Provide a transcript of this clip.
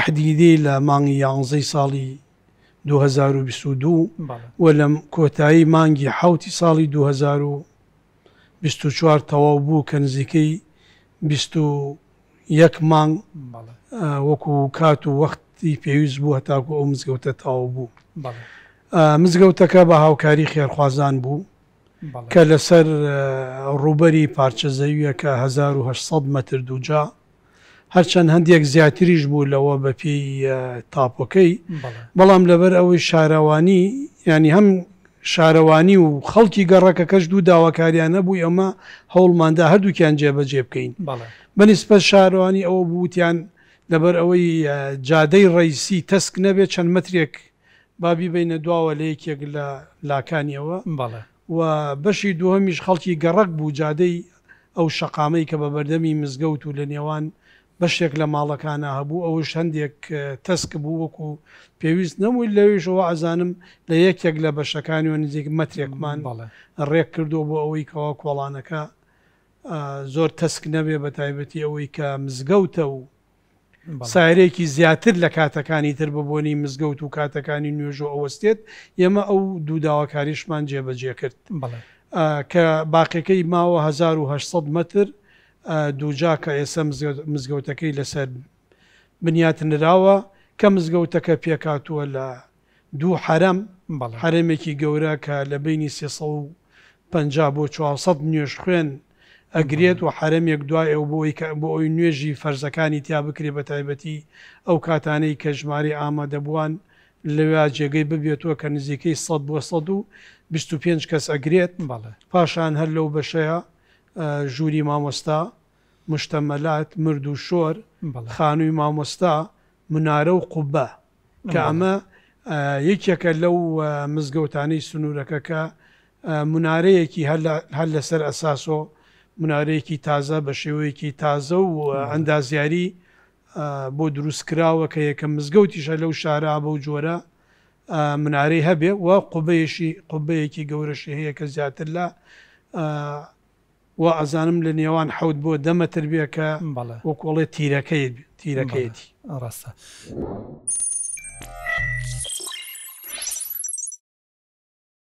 تهدیدی لە مانگی یانزەی ساڵی 2022 و لەم کۆتایی مانگی حوتی ساڵی 2024 تەواو بوو کە نزیکەی یەک مانگ وەکو کات و وەختی پێویست بوو هەتاکو ئەو مزگەوتە تاو بوو مزگەوتەکە بە هاوکاری خێرخوازان بوو کە لەسەر ڕوبەری پارچە زەویە کە 1600 متر دوجا هەرچەند هەندێک زیاتریش بوو لەوە بە پێی تاپۆکەی بەڵام لەبەر ئەوەی شارەوانی ینی هەم شارەوانی و خەڵکی گەڕەکە کەش دوو داواکاریان نەبووی ئەمە هەوڵماندا هەردووکیان جێبەجێ بکەین بەنسبە شارەوانی ئەوە بوتیان لەبەر ئەوەی جادەی ڕیسی تەسک نەبێت چەند مترێک بابی بینە دواوە لە یەکێک لە لاکانیەوە بەڵێ و بەشی دووەمیش خەڵکی گەڕک بوو جادەی ئەو شقامەی کە بە بەردەمی مزگەوت و لە نێوان بەشێک لە ماڵەکانە هەبوو ئەوش هەندێک تەسک بوو وەکو پێویست نەمووی لەویشەوە ئازانم لە یەکێک لە بەشەکانی و نزیک مەترێکمان ڕێک کردو بۆ ئەوەی کەەوە کۆڵانەکە زۆر تەسک نەبێ بە تایبەتی ئەوەی کە مزگەوتە و سایرێکی زیاتر لە کاتەکانی تر ببوونی مزگەوت و کاتەکانی نوێژ و ئەوەستێت ئێمە ئەو دووداواکاریشمان جێبەجێ کرد کە باقیەکەی ماوە 1800 متر دووجا کە ئێستا مزگەوتەکەی لەسەر بنیاتن نراوە کە مزگەوتەکە پێکاتووە لە دوو حرەم حرمێکی گەورە کە لە بینی سێسە و پ بۆ 400 نوێژ خوێن ئەگرێت و حرمێک دوای ئەو بۆی کە بۆ ئەوی نوێژی فەرزەکانی تیا بکرێ بە تایبەتی ئەو کاتانەی کە ژماری ئامادەبووان لەوێ جێگەی ببێتەوە کە نزیکەی 100 بۆ 100 و 25 کەس ئەگرێت بەڵێ پاشان هەر لەو بەشەیە ژووری مامۆستا مشتەمەلات مرد و شۆر خانووی مامۆستا منارە و قوبە کە ئەمە یەکێکە لەو مزگەوتانەی سنوورەکەکە منارەیەکی هەر لەسەر ئەساسۆ منارەیەکی تازە بە شێوەیەکی تازە و ئەندازیاری بۆ دروستکراوە کە یەکەم مزگەوتیشە لەو شارە بە و جۆرە منارەی هەبێ و قوبەیەشی قوبەیەکی گەورەشی هەیە کە زیاتر لە و ئازانم لە نێوان حەوت بۆ دەمەتر بێکە وەکوڵێ تیرەکەی تیرەکەیەتی ڕاستە.